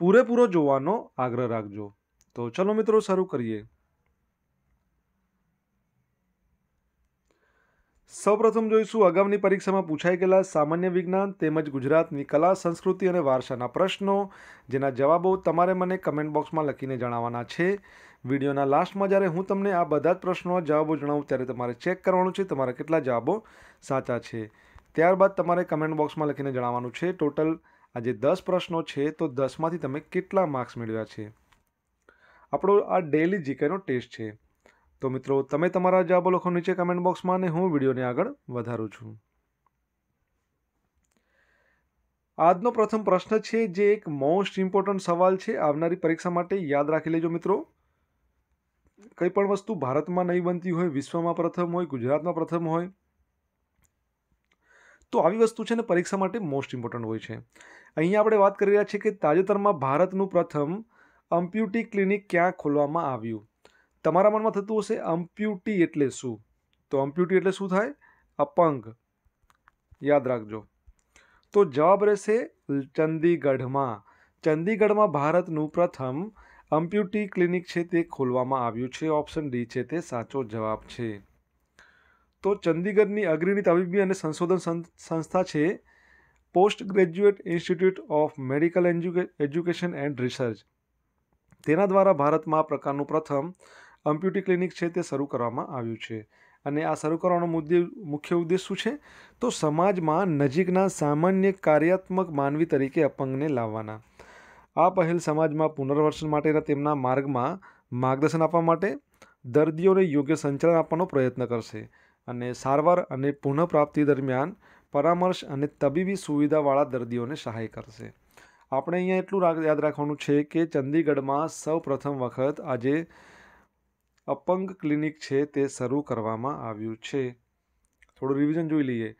પૂરેપૂરો જોવાનો આગ્રહ રાખજો તો ચલો મિત્રો શરૂ કરીએ સૌપ્રથમ જોઈશું અગાઉની પરીક્ષામાં પૂછાઈ ગયેલા સામાન્ય વિજ્ઞાન તેમજ ગુજરાતની કલા સંસ્કૃતિ અને વારસાના પ્રશ્નો જેના જવાબો તમારે મને કમેન્ટ બોક્સમાં લખીને જણાવવાના છે વિડીયોના લાસ્ટમાં જ્યારે હું તમને આ બધા જ પ્રશ્નો જવાબો જણાવું ત્યારે તમારે ચેક કરવાનું છે તમારા કેટલા જવાબો સાચા છે ત્યારબાદ તમારે કમેન્ટ બોક્સમાં લખીને જણાવવાનું છે ટોટલ આ જે દસ પ્રશ્નો છે તો દસમાંથી તમે કેટલા માર્ક્સ મેળવ્યા છે આપણો આ ડેલી જીકેનો ટેસ્ટ છે તો મિત્રો તમે તમારા જવાબો લખો નીચે કમેન્ટ બોક્સમાં અને હું વિડીયોને આગળ વધારું છું આજનો પ્રથમ પ્રશ્ન છે જે એક મોસ્ટ ઇમ્પોર્ટન્ટ સવાલ છે આવનારી પરીક્ષા માટે યાદ રાખી લેજો મિત્રો કંઈ પણ વસ્તુ ભારતમાં નહીં બનતી હોય વિશ્વમાં પ્રથમ હોય ગુજરાતમાં પ્રથમ હોય તો આવી વસ્તુ છે ને પરીક્ષા માટે મોસ્ટ ઇમ્પોર્ટન્ટ હોય છે અહીંયા આપણે વાત કરી રહ્યા છીએ કે તાજેતરમાં ભારતનું પ્રથમ અમ્પ્યુટી ક્લિનિક ક્યાં ખોલવામાં આવ્યું તમારા મનમાં થતું હશે અમ્પ્યુટી એટલે શું તો અમ્પ્યુટી એટલે શું થાય અપંગ યાદ રાખજો તો જવાબ રહેશે ચંદીગઢમાં ચંદીગઢમાં ભારતનું પ્રથમ અમ્પ્યુટી ક્લિનિક છે તે ખોલવામાં આવ્યું છે ઓપ્શન ડી છે તે સાચો જવાબ છે તો ચંદીગઢની અગ્રણી તબીબી અને સંશોધન સંસ્થા છે post graduate institute of medical education and research તેના દ્વારા ભારતમાં આ પ્રકારનું પ્રથમ અમ્પ્યુટી ક્લિનિક છે તે શરૂ કરવામાં આવ્યું છે અને આ શરૂ કરવાનો મુદ્દે મુખ્ય ઉદ્દેશ શું છે તો સમાજમાં નજીકના સામાન્ય કાર્યાત્મક માનવી તરીકે અપંગને લાવવાના આ પહેલ સમાજમાં પુનર્વસન માટેના તેમના માર્ગમાં માર્ગદર્શન આપવા માટે દર્દીઓને યોગ્ય સંચાલન આપવાનો પ્રયત્ન કરશે અને સારવાર અને પુનઃપ્રાપ્તિ દરમિયાન પરામર્શ અને તબીબી સુવિધાવાળા દર્દીઓને સહાય કરશે આપણે અહીંયા એટલું યાદ રાખવાનું છે કે ચંદીગઢમાં સૌ પ્રથમ વખત આજે અપંગ ક્લિનિક છે તે શરૂ કરવામાં આવ્યું છે થોડું રિવિઝન જોઈ લઈએ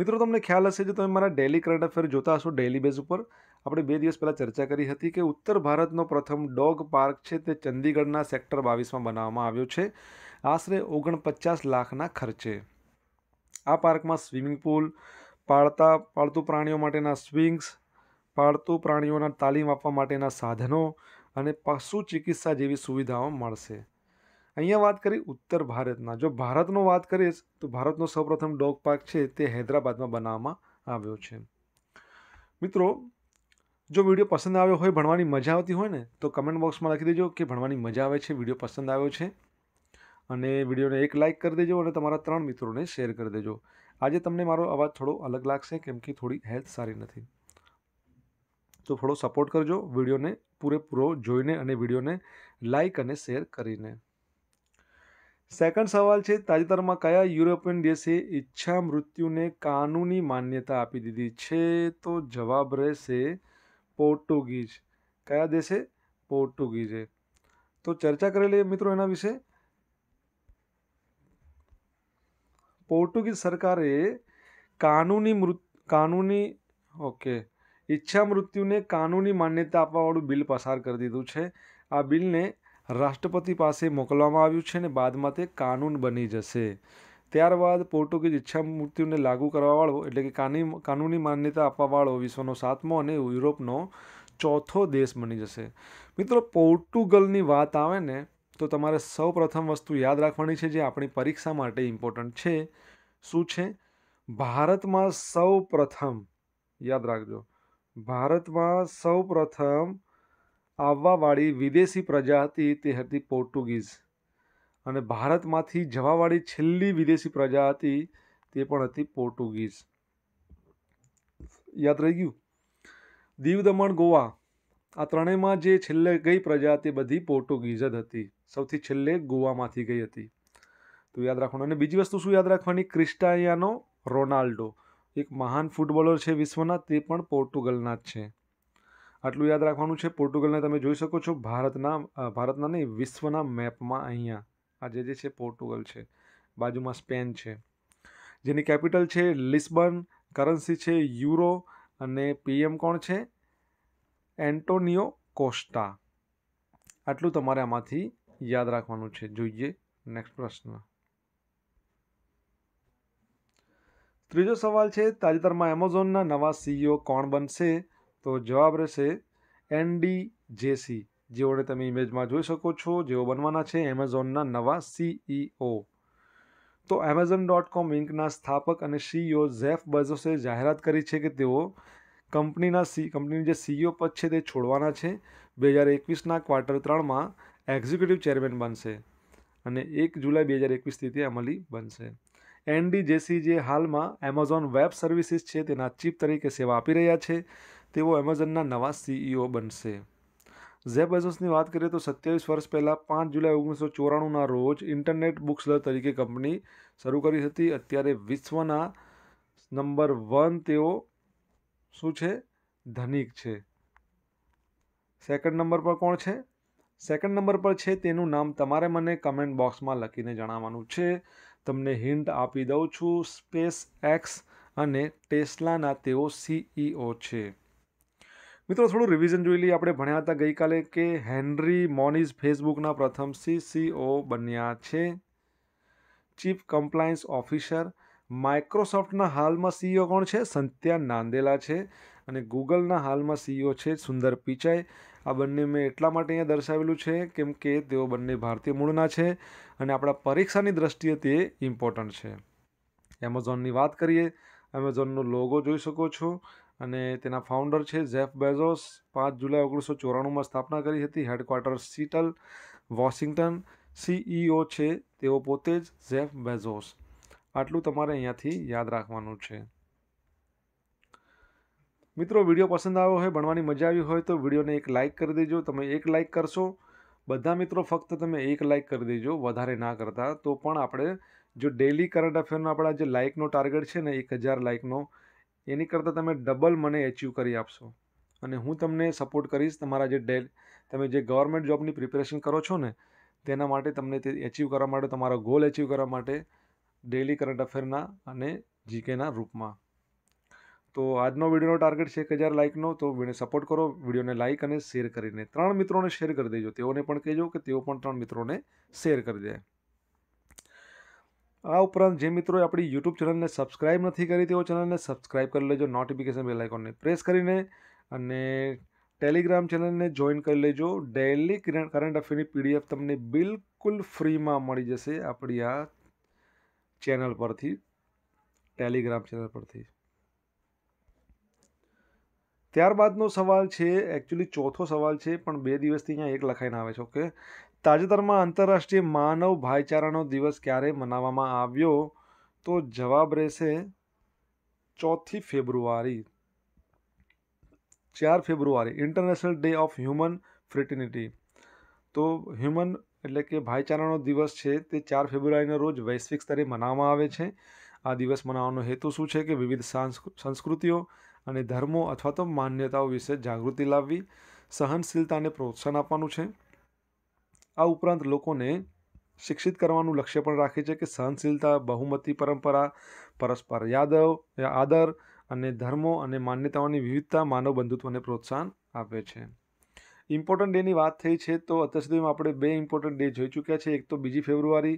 મિત્રો તમને ખ્યાલ હશે જો તમે મારા ડેલી કરંટ અફેર જોતા હશો ડેલી બેઝ ઉપર આપણે બે દિવસ પહેલાં ચર્ચા કરી હતી કે ઉત્તર ભારતનો પ્રથમ ડોગ પાર્ક છે તે ચંદીગઢના સેક્ટર બાવીસમાં બનાવવામાં આવ્યો છે આશરે ઓગણપચાસ લાખના ખર્ચે આ પાર્કમાં સ્વિમિંગ પુલ પાળતા પાળતું પ્રાણીઓ માટેના સ્વિંગ્સ પાળતું પ્રાણીઓના તાલીમ આપવા માટેના સાધનો અને પશુ ચિકિત્સા જેવી સુવિધાઓ મળશે અહીંયા વાત કરી ઉત્તર ભારતના જો ભારતનો વાત કરીશ તો ભારતનો સૌપ્રથમ ડોગ પાર્ક છે તે હૈદરાબાદમાં બનાવવામાં આવ્યો છે મિત્રો જો વિડીયો પસંદ આવ્યો હોય ભણવાની મજા આવતી હોય ને તો કમેન્ટ બોક્સમાં લખી દેજો કે ભણવાની મજા આવે છે વિડીયો પસંદ આવ્યો છે અને વિડીયોને એક લાઇક કરી દેજો અને તમારા ત્રણ મિત્રોને શેર કરી દેજો આજે તમને મારો અવાજ થોડો અલગ લાગશે કેમ કે થોડી હેલ્થ સારી નથી તો થોડો સપોર્ટ કરજો વિડીયોને પૂરેપૂરો જોઈને અને વિડીયોને લાઇક અને શેર કરીને સેકન્ડ સવાલ છે તાજેતરમાં કયા યુરોપિયન દેશે ઈચ્છા મૃત્યુને કાનૂની માન્યતા આપી દીધી છે તો જવાબ રહેશે પોર્ટુગીઝ કયા દેશે પોર્ટુગીઝે તો ચર્ચા કરેલી મિત્રો એના વિશે પોર્ટુગીઝ સરકારે કાનૂની મૃત કાનૂની ઓકે ઈચ્છા મૃત્યુને કાનૂની માન્યતા આપવાવાળું બિલ પસાર કરી દીધું છે આ બિલને રાષ્ટ્રપતિ પાસે મોકલવામાં આવ્યું છે અને બાદમાં તે કાનૂન બની જશે ત્યારબાદ પોર્ટુગીઝ ઈચ્છા મૃત્યુને લાગુ કરવાવાળો એટલે કે કાની કાનૂની માન્યતા આપવાવાળો વિશ્વનો સાતમો અને યુરોપનો ચોથો દેશ બની જશે મિત્રો પોર્ટુગલની વાત આવે ને તો તમારે સૌ પ્રથમ વસ્તુ યાદ રાખવાની છે જે આપણી પરીક્ષા માટે ઇમ્પોર્ટન્ટ છે શું છે ભારતમાં સૌ પ્રથમ યાદ રાખજો ભારતમાં સૌ પ્રથમ આવવાવાળી વિદેશી પ્રજા હતી તે હતી પોર્ટુગીઝ અને ભારતમાંથી જવાવાળી છેલ્લી વિદેશી પ્રજા હતી તે પણ હતી પોર્ટુગીઝ યાદ રહી ગયું દીવ દમણ ગોવા આ ત્રણેયમાં જે છેલ્લે ગઈ પ્રજા તે બધી પોર્ટુગીઝ જ હતી સૌથી છેલ્લે ગોવામાંથી ગઈ હતી તો યાદ રાખવાનું અને બીજી વસ્તુ શું યાદ રાખવાની ક્રિસ્ટાયાનો રોનાલ્ડો એક મહાન ફૂટબોલર છે વિશ્વના તે પણ પોર્ટુગલના જ છે આટલું યાદ રાખવાનું છે પોર્ટુગલને તમે જોઈ શકો છો ભારતના ભારતના નહીં વિશ્વના મેપમાં અહીંયા આજે જે છે પોર્ટુગલ છે બાજુમાં સ્પેન છે જેની કેપિટલ છે લિસ્બન કરન્સી છે યુરો અને પીએમ કોણ છે એન્ટોનિયો કોસ્ટા આટલું તમારે આમાંથી યાદ રાખવાનું છે જોઈએ નેક્સ્ટ પ્રશ્ન ત્રીજો સવાલ છે તાજેતરમાં એમેઝોનના નવા સીઈઓ કોણ બનશે તો જવાબ રહેશે એનડી જેસી જેઓને તમે ઇમેજમાં જોઈ શકો છો જેઓ બનવાના છે એમેઝોનના નવા સીઈઓ e તો એમેઝોન ડોટ કોમ ઇન્કના સ્થાપક અને સીઈઓ e ઝેફ બઝોસે જાહેરાત કરી છે કે તેઓ કંપનીના સી કંપનીના જે સીઈઓ e પદ છે તે છોડવાના છે બે હજાર એકવીસના ક્વાર્ટર ત્રણમાં એક્ઝિક્યુટિવ ચેરમેન બનશે અને એક જુલાઈ બે હજાર એકવીસથી તે અમલી બનશે એનડી જેસી જે હાલમાં એમેઝોન વેબ સર્વિસીસ છે તેના ચીફ તરીકે સેવા આપી રહ્યા છે તેઓ એમેઝોનના નવા સીઈઓ e બનશે ઝેબ વાત કરીએ તો સત્યાવીસ વર્ષ પહેલાં પાંચ જુલાઈ ઓગણીસો ચોરાણુંના રોજ ઇન્ટરનેટ બુક્સ તરીકે કંપની શરૂ કરી હતી અત્યારે વિશ્વના નંબર વન તેઓ શું છે ધનિક છે સેકન્ડ નંબર પર કોણ છે સેકન્ડ નંબર પર છે તેનું નામ તમારે મને કમેન્ટ બોક્સમાં લખીને જણાવવાનું છે તમને હિન્ટ આપી દઉં છું સ્પેસ એક્સ અને ટેસ્લાના તેઓ સીઈઓ e છે મિત્રો થોડું રિવિઝન જોઈ લઈએ આપણે ભણ્યા હતા ગઈકાલે કે હેનરી મોનીઝ ફેસબુકના પ્રથમ સીસીઓ e બન્યા છે ચીફ કમ્પ્લાયન્સ ઓફિસર માઇક્રોસોફ્ટના હાલમાં સીઈઓ e કોણ છે સંત્યા નાંદેલા છે અને ગૂગલના હાલમાં સીઈઓ છે સુંદર પિચાઈ આ બંને મેં એટલા માટે અહીંયા દર્શાવેલું છે કેમ કે તેઓ બંને ભારતીય મૂળના છે અને આપણા પરીક્ષાની દ્રષ્ટિએ તે ઇમ્પોર્ટન્ટ છે એમેઝોનની વાત કરીએ એમેઝોનનો લોગો જોઈ શકો છો અને તેના ફાઉન્ડર છે જેફ બેઝોસ પાંચ જુલાઈ ઓગણીસો ચોરાણુંમાં સ્થાપના કરી હતી હેડક્વાર્ટર સીટલ વોશિંગ્ટન સીઈઓ છે તેઓ પોતે જ ઝેફ બેઝોસ આટલું તમારે અહીંયાથી યાદ રાખવાનું છે મિત્રો વિડીયો પસંદ આવ્યો હોય ભણવાની મજા આવી હોય તો વિડીયોને એક લાઇક કરી દેજો તમે એક લાઇક કરશો બધા મિત્રો ફક્ત તમે એક લાઇક કરી દેજો વધારે ના કરતા તો પણ આપણે જો ડેલી કરંટ અફેરનો આપણા જે લાઇકનો ટાર્ગેટ છે ને એક હજાર લાઇકનો એની કરતાં તમે ડબલ મને એચીવ કરી આપશો અને હું તમને સપોર્ટ કરીશ તમારા જે ડેલ તમે જે ગવર્મેન્ટ જોબની પ્રિપેરેશન કરો છો ને તેના માટે તમને તે એચિવ કરવા માટે તમારો ગોલ એચીવ કરવા માટે ડેલી કરંટ અફેરના અને જીકેના રૂપમાં તો આજનો વિડીયોનો ટાર્ગેટ છે એક હજાર લાઇકનો તો સપોર્ટ કરો વિડીયોને લાઇક અને શેર કરીને ત્રણ મિત્રોને શેર કરી દેજો તેઓને પણ કહેજો કે તેઓ પણ ત્રણ મિત્રોને શેર કરી દે આ ઉપરાંત જે મિત્રોએ આપણી યુટ્યુબ ચેનલને સબસ્ક્રાઇબ નથી કરી તેઓ ચેનલને સબસ્ક્રાઇબ કરી લેજો નોટિફિકેશન બેલ આઇકોનને પ્રેસ કરીને અને ટેલિગ્રામ ચેનલને જોઈન કરી લેજો ડેલી કરંટ અફેરની પીડીએફ તમને બિલકુલ ફ્રીમાં મળી જશે આપણી આ ચેનલ પરથી ટેલિગ્રામ ચેનલ પરથી ત્યારબાદનો સવાલ છે એકચ્યુઅલી ચોથો સવાલ છે પણ બે દિવસથી અહીંયા એક લખાઈને આવે છે ઓકે તાજેતરમાં આંતરરાષ્ટ્રીય માનવ ભાઈચારાનો દિવસ ક્યારે મનાવવામાં આવ્યો તો જવાબ રહેશે ચોથી ફેબ્રુઆરી ચાર ફેબ્રુઆરી International Day of Human fraternity તો હ્યુમન એટલે કે ભાઈચારાનો દિવસ છે તે ચાર ફેબ્રુઆરીના રોજ વૈશ્વિક સ્તરે મનાવવામાં આવે છે આ દિવસ મનાવવાનો હેતુ શું છે કે વિવિધ સંસ્કૃતિઓ અને ધર્મો અથવા તો માન્યતાઓ વિશે જાગૃતિ લાવવી સહનશીલતાને પ્રોત્સાહન આપવાનું છે આ ઉપરાંત લોકોને શિક્ષિત કરવાનું લક્ષ્ય પણ રાખે છે કે સહનશીલતા બહુમતી પરંપરા પરસ્પર યાદવ આદર અને ધર્મો અને માન્યતાઓની વિવિધતા માનવ બંધુત્વને પ્રોત્સાહન આપે છે ઇમ્પોર્ટન્ટ ડેની વાત થઈ છે તો અત્યાર સુધીમાં આપણે બે ઇમ્પોર્ટન્ટ ડે જોઈ ચૂક્યા છે એક તો બીજી ફેબ્રુઆરી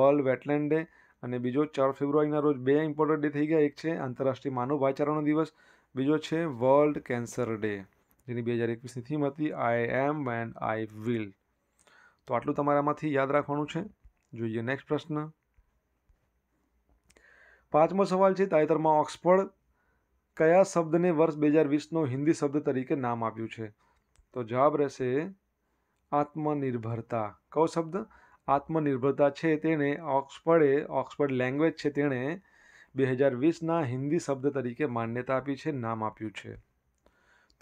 વર્લ્ડ વેટલેન્ડ ડે અને બીજો ચાર ફેબ્રુઆરીના રોજ બે ઇમ્પોર્ટન્ટ ડે થઈ ગયા એક છે આંતરરાષ્ટ્રીય માનવ ભાઈચારાનો દિવસ બીજો છે વર્લ્ડ કેન્સર ડે જેની બે હજાર એકવીસની થીમ હતી આઈ એમ એન્ડ આઈ વિલ તો આટલું તમારામાંથી યાદ રાખવાનું છે જોઈએ નેક્સ્ટ પ્રશ્ન પાંચમો સવાલ છે તાજેતરમાં ઓક્સફર્ડ કયા શબ્દને વર્ષ બે હજાર વીસનો હિન્દી શબ્દ તરીકે નામ આપ્યું છે તો જવાબ રહેશે આત્મનિર્ભરતા કયો શબ્દ આત્મનિર્ભરતા છે તેને ઓક્સફર્ડે ઓક્સફર્ડ લેંગ્વેજ છે તેણે બે હજાર વીસના હિન્દી શબ્દ તરીકે માન્યતા આપી છે નામ આપ્યું છે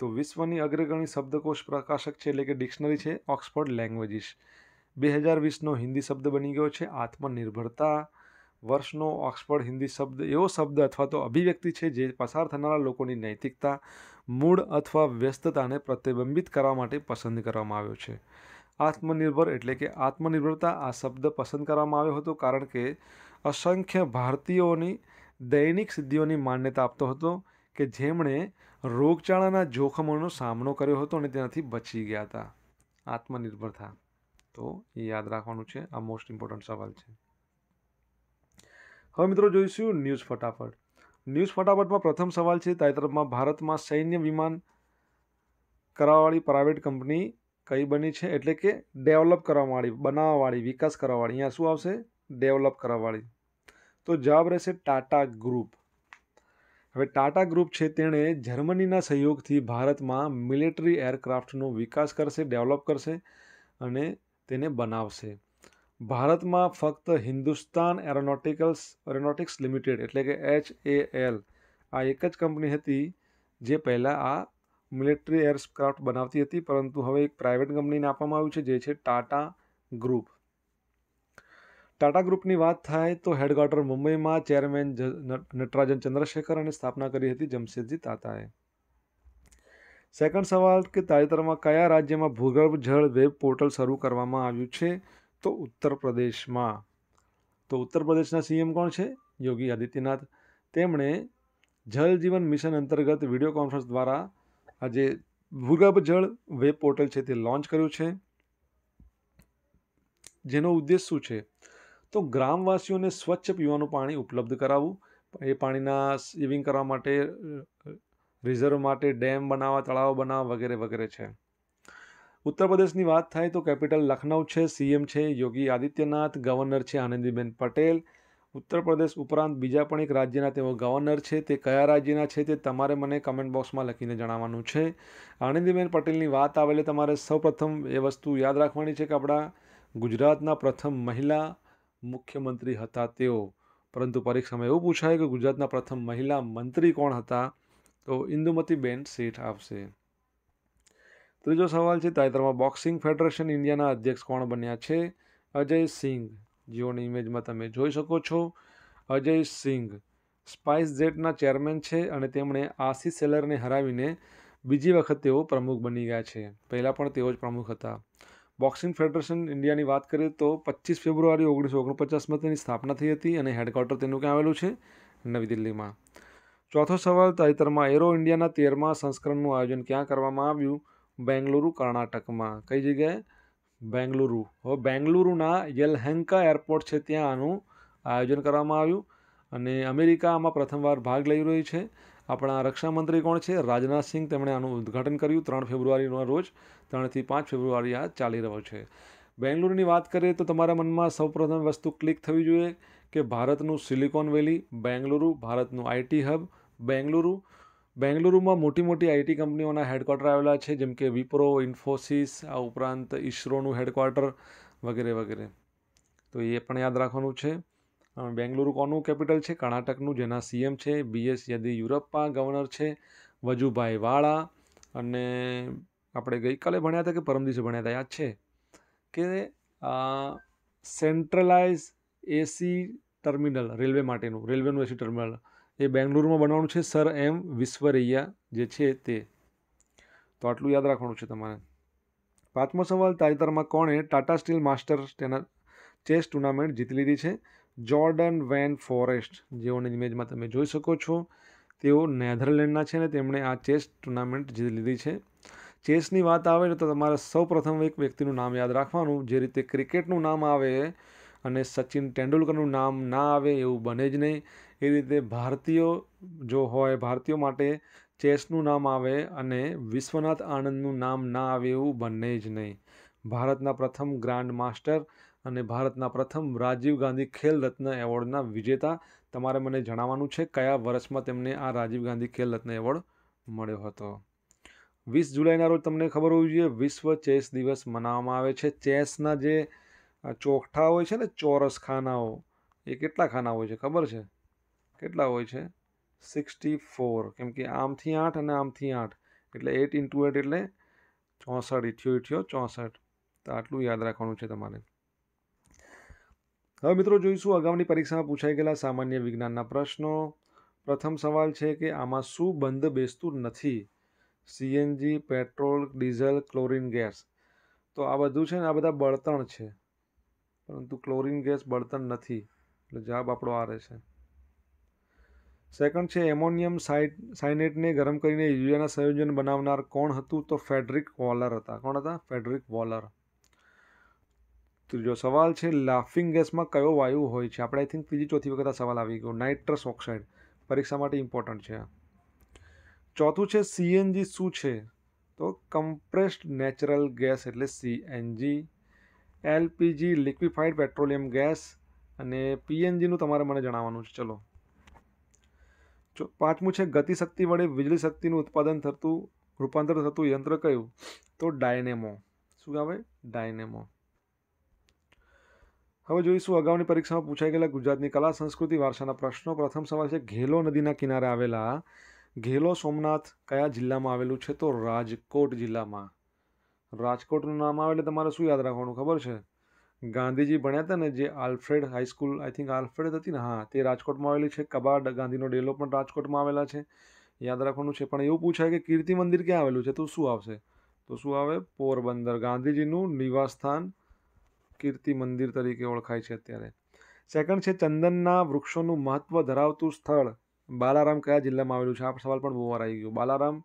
તો વિશ્વની અગ્રગણી શબ્દકોશ પ્રકાશક છે એટલે કે ડિક્શનરી છે ઓક્સફર્ડ લેંગ્વેજીસ બે હજાર વીસનો હિન્દી શબ્દ બની ગયો છે આત્મનિર્ભરતા વર્ષનો ઓક્સફર્ડ હિન્દી શબ્દ એવો શબ્દ અથવા તો અભિવ્યક્તિ છે જે પસાર થનારા લોકોની નૈતિકતા મૂળ અથવા વ્યસ્તતાને પ્રતિબિંબિત કરવા માટે પસંદ કરવામાં આવ્યો છે આત્મનિર્ભર એટલે કે આત્મનિર્ભરતા આ શબ્દ પસંદ કરવામાં આવ્યો હતો કારણ કે અસંખ્ય ભારતીયોની દૈનિક સિદ્ધિઓની માન્યતા આપતો હતો કે જેમણે રોગચાળાના જોખમોનો સામનો કર્યો હતો અને તેનાથી બચી ગયા હતા આત્મનિર્ભરતા તો એ યાદ રાખવાનું છે આ મોસ્ટ ઇમ્પોર્ટન્ટ સવાલ છે હવે મિત્રો જોઈશું ન્યૂઝ ફટાફટ ન્યૂઝ ફટાફટમાં પ્રથમ સવાલ છે તાજેતરમાં ભારતમાં સૈન્ય વિમાન કરાવવાળી પ્રાઇવેટ કંપની કઈ બની છે એટલે કે ડેવલપ કરવાવાળી બનાવવાવાળી વિકાસ કરવાવાળી અહીંયા શું આવશે ડેવલપ કરવાવાળી તો જવાબ રહેશે ટાટા ગ્રુપ હવે ટાટા ગ્રુપ છે તેણે જર્મનીના સહયોગથી ભારતમાં મિલિટરી એરક્રાફ્ટનો વિકાસ કરશે ડેવલપ કરશે અને તેને બનાવશે ભારતમાં ફક્ત હિન્દુસ્તાન એરોનોટિકલ્સ એરોનોટિક્સ લિમિટેડ એટલે કે એચ એ એલ આ એક જ કંપની હતી જે પહેલાં આ મિલિટરી એરક્રાફ્ટ બનાવતી હતી પરંતુ હવે એક પ્રાઇવેટ કંપનીને આપવામાં આવ્યું છે જે છે ટાટા ગ્રુપ ટાટા ગ્રુપની વાત થાય તો હેડક્વાર્ટર મુંબઈમાં ચેરમેન નટરાજન ચંદ્રશેખર અને સ્થાપના કરી હતી જમશેદજી તાતાએ સેકન્ડ સવાલ કે તાજેતરમાં કયા રાજ્યમાં ભૂગર્ભ જળ વેબ પોર્ટલ શરૂ કરવામાં આવ્યું છે તો ઉત્તર પ્રદેશમાં તો ઉત્તર પ્રદેશના સીએમ કોણ છે યોગી આદિત્યનાથ તેમણે જલ જીવન મિશન અંતર્ગત વિડીયો કોન્ફરન્સ દ્વારા આજે ભૂગર્ભ જળ વેબ પોર્ટલ છે તે લોન્ચ કર્યું છે જેનો ઉદ્દેશ શું છે તો ગ્રામવાસીઓને સ્વચ્છ પીવાનું પાણી ઉપલબ્ધ કરાવવું એ પાણીના સેવિંગ કરવા માટે રિઝર્વ માટે ડેમ બનાવવા તળાવ બનાવવા વગેરે વગેરે છે ઉત્તર પ્રદેશની વાત થાય તો કેપિટલ લખનઉ છે સીએમ છે યોગી આદિત્યનાથ ગવર્નર છે આનંદીબેન પટેલ ઉત્તર પ્રદેશ ઉપરાંત બીજા પણ એક રાજ્યના તેઓ ગવર્નર છે તે કયા રાજ્યના છે તે તમારે મને કમેન્ટ બોક્સમાં લખીને જણાવવાનું છે આનંદીબેન પટેલની વાત આવેલે તમારે સૌપ્રથમ એ વસ્તુ યાદ રાખવાની છે કે આપણા ગુજરાતના પ્રથમ મહિલા મુખ્યમંત્રી હતા તેઓ પરંતુ પરીક્ષામાં એવું પૂછાય કે ગુજરાતના પ્રથમ મહિલા મંત્રી કોણ હતા તો ઇન્દુમતીબેન શેઠ આવશે ત્રીજો સવાલ છે તાજેતરમાં બોક્સિંગ ફેડરેશન ઇન્ડિયાના અધ્યક્ષ કોણ બન્યા છે અજય સિંઘ જેઓની ઇમેજમાં તમે જોઈ શકો છો અજય સિંઘ સ્પાઇસ જેટના ચેરમેન છે અને તેમણે આશિષ સેલરને હરાવીને બીજી વખત તેઓ પ્રમુખ બની ગયા છે પહેલાં પણ તેઓ જ પ્રમુખ હતા બોક્સિંગ ફેડરેશન ઇન્ડિયાની વાત કરીએ તો પચીસ ફેબ્રુઆરી ઓગણીસો ઓગણપચાસમાં તેની સ્થાપના થઈ હતી અને હેડક્વાર્ટર તેનું ક્યાં આવેલું છે નવી દિલ્હીમાં ચોથો સવાલ તાજેતરમાં એરો ઇન્ડિયાના તેરમાં સંસ્કરણનું આયોજન ક્યાં કરવામાં આવ્યું બેંગલુરુ કર્ણાટકમાં કઈ જગ્યાએ બેંગલુરુ હવે બેંગલુરુના યલહેન્કા એરપોર્ટ છે ત્યાં આનું આયોજન કરવામાં આવ્યું અને અમેરિકા આમાં પ્રથમવાર ભાગ લઈ રહી છે આપણા રક્ષામંત્રી કોણ છે રાજનાથસિંહ તેમણે આનું ઉદ્ઘાટન કર્યું ત્રણ ફેબ્રુઆરીના રોજ ત્રણથી પાંચ ફેબ્રુઆરી આ ચાલી રહ્યો છે બેંગ્લોરની વાત કરીએ તો તમારા મનમાં સૌપ્રથમ વસ્તુ ક્લિક થવી જોઈએ કે ભારતનું સિલિકોન વેલી બેંગ્લુરુ ભારતનું આઈટી હબ બેંગલુરુ બેંગલુરુમાં મોટી મોટી આઈટી કંપનીઓના હેડક્વાર્ટર આવેલા છે જેમ કે વિપ્રો ઇન્ફોસિસ આ ઉપરાંત ઇસરોનું હેડક્વાર્ટર વગેરે વગેરે તો એ પણ યાદ રાખવાનું છે બેંગલુરુ કોનું કેપિટલ છે કર્ણાટકનું જેના સીએમ છે બીએસ યેદિયુરપ્પા ગવર્નર છે વજુભાઈ વાળા અને આપણે ગઈકાલે ભણ્યા હતા કે પરમ દિવસે ભણ્યા હતા યાદ છે કે સેન્ટ્રલાઇઝ એસી ટર્મિનલ રેલવે માટેનું રેલવેનું એસી ટર્મિનલ એ બેંગલુરુમાં બનવાનું છે સર એમ વિશ્વરૈયા જે છે તે તો આટલું યાદ રાખવાનું છે તમારે પાંચમો સવાલ તાજેતરમાં કોણે ટાટા સ્ટીલ માસ્ટર તેના ચેસ ટુર્નામેન્ટ જીતી લીધી છે જોર્ડન વેન ફોરેસ્ટ જેઓને ઇમેજમાં તમે જોઈ શકો છો તેઓ નેધરલેન્ડના છે ને તેમણે આ ચેસ ટુર્નામેન્ટ જીતી લીધી છે ચેસની વાત આવે તો તમારે સૌપ્રથમ એક વ્યક્તિનું નામ યાદ રાખવાનું જે રીતે ક્રિકેટનું નામ આવે અને સચિન તેંડુલકરનું નામ ના આવે એવું બને જ નહીં એ રીતે ભારતીયો જો હોય ભારતીયો માટે ચેસનું નામ આવે અને વિશ્વનાથ આનંદનું નામ ના આવે એવું બને જ નહીં ભારતના પ્રથમ ગ્રાન્ડ માસ્ટર અને ભારતના પ્રથમ રાજીવ ગાંધી ખેલ રત્ન એવોર્ડના વિજેતા તમારે મને જણાવવાનું છે કયા વર્ષમાં તેમને આ રાજીવ ગાંધી ખેલ રત્ન એવોર્ડ મળ્યો હતો વીસ જુલાઈના રોજ તમને ખબર હોવી જોઈએ વિશ્વ ચેસ દિવસ મનાવવામાં આવે છે ચેસના જે ચોકઠા હોય છે ને ચોરસ ખાનાઓ એ કેટલા ખાના હોય છે ખબર છે કેટલા હોય છે સિક્સટી ફોર કેમ કે આમથી આઠ અને આમથી આઠ એટલે એટ ઇન્ટુ એટ એટલે ચોસઠ ઇઠ્યો ઇઠ્યો ચોસઠ તો આટલું યાદ રાખવાનું છે તમારે હવે મિત્રો જોઈશું અગાઉની પરીક્ષામાં પૂછાઈ ગયેલા સામાન્ય વિજ્ઞાનના પ્રશ્નો પ્રથમ સવાલ છે કે આમાં શું બંધ બેસતું નથી CNG petrol diesel chlorine gas તો આ બધું છે ને આ બધા બળતણ છે પરંતુ ક્લોરિન ગેસ બળતણ નથી એટલે જવાબ આપણો આ છે સેકન્ડ છે એમોનિયમ સાઇટ સાઇનેટને ગરમ કરીને યુરિયાના સંયોજન બનાવનાર કોણ હતું તો ફેડરિક વોલર હતા કોણ હતા ફેડરિક વોલર ત્રીજો સવાલ છે લાફિંગ ગેસમાં કયો વાયુ હોય છે આપણે આઈ થિંક ત્રીજી ચોથી વખત આ સવાલ આવી ગયો નાઇટ્રસ ઓક્સાઇડ પરીક્ષા માટે ઇમ્પોર્ટન્ટ છે ચોથું છે સીએનજી શું છે તો કમ્પ્રેસ્ડ નેચરલ ગેસ એટલે CNG LPG liquefied petroleum gas અને પીએનજીનું તમારે મને જણાવવાનું છે ચલો પાંચમું છે ગતિશક્તિ વડે વીજળી શક્તિનું ઉત્પાદન થતું રૂપાંતર થતું યંત્ર કયું તો ડાયનેમો શું કહેવાય ડાયનેમો હવે જોઈશું અગાઉની પરીક્ષામાં પૂછાઈ ગયેલા ગુજરાતની કલા સંસ્કૃતિ વારસાના પ્રશ્નો પ્રથમ સવાલ છે ઘેલો નદીના કિનારે આવેલા ઘેલો સોમનાથ કયા જિલ્લામાં આવેલું છે તો રાજકોટ જિલ્લામાં રાજકોટનું નામ આવે એટલે તમારે શું યાદ રાખવાનું ખબર છે ગાંધીજી ભણ્યા હતા ને જે Alfred high school I think Alfred હતી ને હા તે રાજકોટમાં આવેલી છે કબાડ ગાંધીનો ડેલો પણ રાજકોટમાં આવેલા છે યાદ રાખવાનું છે પણ એવું પૂછાય કે કીર્તિ મંદિર ક્યાં આવેલું છે તો શું આવશે તો શું આવે પોરબંદર ગાંધીજીનું નિવાસસ્થાન કીર્તિ મંદિર તરીકે ઓળખાય છે અત્યારે સેકન્ડ છે ચંદનના વૃક્ષોનું મહત્ત્વ ધરાવતું સ્થળ બાલારામ કયા જિલ્લામાં આવેલું છે આ સવાલ પણ બહુ વાર આવી ગયો બાલારામ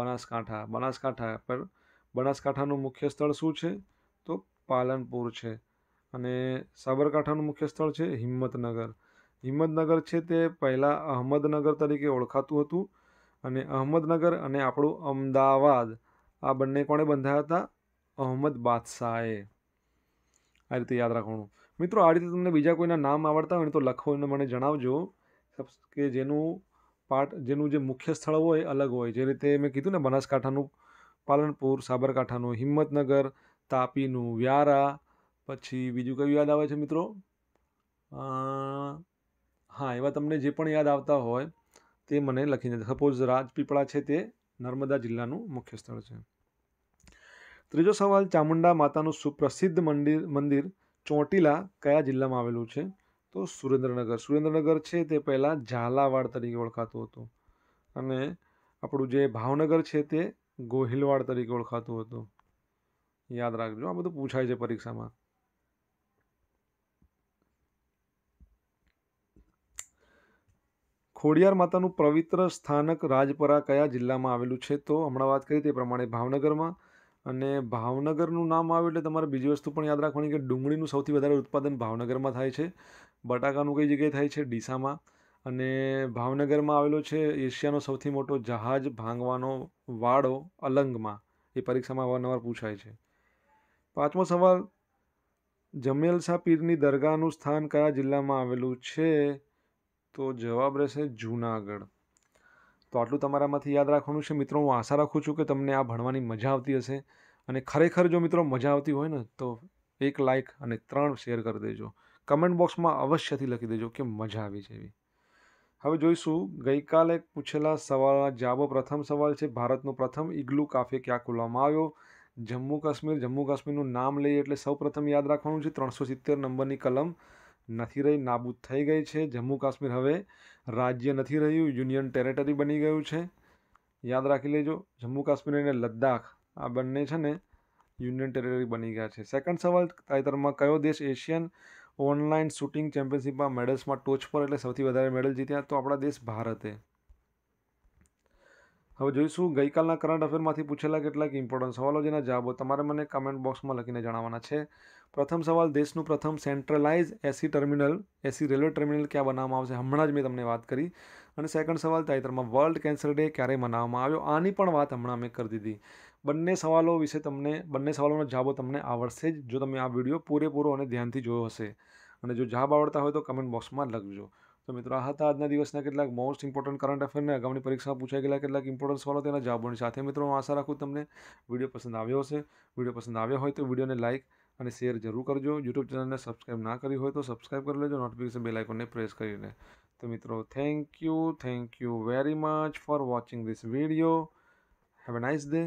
બનાસકાંઠા બનાસકાંઠા પર બનાસકાંઠાનું મુખ્ય સ્થળ શું છે તો પાલનપુર છે અને સાબરકાંઠાનું મુખ્ય સ્થળ છે હિંમતનગર હિંમતનગર છે તે પહેલાં અહમદનગર તરીકે ઓળખાતું હતું અને અહમદનગર અને આપણું અમદાવાદ આ બંને કોણે બંધાયા હતા અહમદ બાદશાહે આ રીતે યાદ રાખવાનું મિત્રો આ રીતે તમને બીજા કોઈના નામ આવડતા હોય ને તો લખો અને મને જણાવજો કે જેનું પાર્ટ જેનું જે મુખ્ય સ્થળ હોય અલગ હોય જે રીતે મેં કીધું ને બનાસકાંઠાનું પાલનપુર સાબરકાંઠાનું હિંમતનગર તાપીનું વ્યારા પછી બીજું કયું યાદ આવે છે મિત્રો હા એવા તમને જે પણ યાદ આવતા હોય તે મને લખીને સપોઝ રાજપીપળા છે તે નર્મદા જિલ્લાનું મુખ્ય સ્થળ છે ત્રીજો સવાલ ચામુંડા માતાનું સુપ્રસિદ્ધ મંદિર મંદિર ચોટીલા કયા જિલ્લામાં આવેલું છે તો સુરેન્દ્રનગર સુરેન્દ્રનગર છે તે પહેલાં ઝાલાવાડ તરીકે ઓળખાતું હતું અને આપણું જે ભાવનગર છે તે ગોહિલવાડ તરીકે ઓળખાતું હતું યાદ રાખજો આ બધું પૂછાય છે પરીક્ષામાં ખોડિયાર માતાનું પવિત્ર સ્થાનક રાજપરા કયા જિલ્લામાં આવેલું છે તો હમણાં વાત કરી તે પ્રમાણે ભાવનગરમાં અને ભાવનગરનું નામ આવે એટલે તમારે બીજી વસ્તુ પણ યાદ રાખવાની કે ડુંગળીનું સૌથી વધારે ઉત્પાદન ભાવનગરમાં થાય છે બટાકાનું કઈ જગ્યાએ થાય છે ડીસામાં અને ભાવનગરમાં આવેલો છે એશિયાનો સૌથી મોટો જહાજ ભાંગવાનો વાડો અલંગમાં એ પરીક્ષામાં અવારનવાર પૂછાય છે પાંચમો સવાલ જમેલસા પીરની દરગાહનું સ્થાન કયા જિલ્લામાં આવેલું છે તો જવાબ રહેશે જૂનાગઢ તો આટલું તમારામાંથી યાદ રાખવાનું છે મિત્રો હું આશા રાખું છું કે તમને આ ભણવાની મજા આવતી હશે અને ખરેખર જો મિત્રો મજા આવતી હોય ને તો એક લાઇક અને ત્રણ શેર કરી દેજો કમેન્ટ બોક્સમાં અવશ્યથી લખી દેજો કે મજા આવી છે એવી હવે જોઈશું ગઈકાલે પૂછેલા સવાલના જવાબો પ્રથમ સવાલ છે ભારતનો પ્રથમ ઇગ્લુ કાફે ક્યાં ખોલવામાં આવ્યો જમ્મુ કાશ્મીર જમ્મુ કાશ્મીરનું નામ લઈએ એટલે સૌ પ્રથમ યાદ રાખવાનું છે ત્રણસો સિત્તેર નંબરની કલમ નથી રહી નાબૂદ થઈ ગઈ છે જમ્મુ કાશ્મીર હવે રાજ્ય નથી રહ્યું યુનિયન ટેરેટરી બની ગયું છે યાદ રાખી લેજો જમ્મુ કાશ્મીર અને લદ્દાખ આ બંને છે ને યુનિયન ટેરેટરી બની ગયા છે સેકન્ડ સવાલ તાજેતરમાં કયો દેશ એશિયન ઓનલાઈન શૂટિંગ ચેમ્પિયનશિપમાં મેડલ્સમાં ટોચ પર એટલે સૌથી વધારે મેડલ જીત્યા તો આપણા દેશ ભારતે હવે જોઈશું ગઈકાલના કરંટ અફેરમાંથી પૂછેલા કેટલાક ઇમ્પોર્ટન્ટ સવાલો જેના જવાબો તમારે મને કમેન્ટ બોક્સમાં લખીને જણાવવાના છે પ્રથમ સવાલ દેશનું પ્રથમ centralise AC terminal AC railway terminal ક્યાં બનાવવામાં આવશે હમણાં જ મેં તમને વાત કરી અને સેકન્ડ સવાલ તાજેતરમાં વર્લ્ડ કેન્સર ડે ક્યારે મનાવવામાં આવ્યો આની પણ વાત હમણાં મેં કરી દીધી બંને સવાલો વિશે તમને બંને સવાલોનો જવાબો તમને આવડશે જ જો તમે આ વિડીયો પૂરેપૂરો અને ધ્યાનથી જોયો હશે અને જો જવાબ આવડતા હોય તો કમેન્ટ બોક્સમાં લખજો તો મિત્રો આ હતા આજના દિવસના કેટલાક મોસ્ટ ઇમ્પોર્ટન્ટ કરંટ અફેરને અગાઉની પરીક્ષામાં પૂછાઈ ગયેલા કેટલાક ઇમ્પોર્ટન્ટ સવાલો તેના જવાબોની સાથે મિત્રો હું આશા રાખું તમને વિડીયો પસંદ આવ્યો હશે વિડીયો પસંદ આવ્યો હોય તો વિડીયોને લાઇક અને શેર જરૂર કરજો યુટ્યુબ ચેનલને સબસ્ક્રાઈબ ના કરી હોય તો સબસ્ક્રાઈબ કરી લેજો નોટિફિકેશન બેલ આઇકોનને પ્રેસ કરીને તો મિત્રો thank you thank you very much for watching this video have a nice day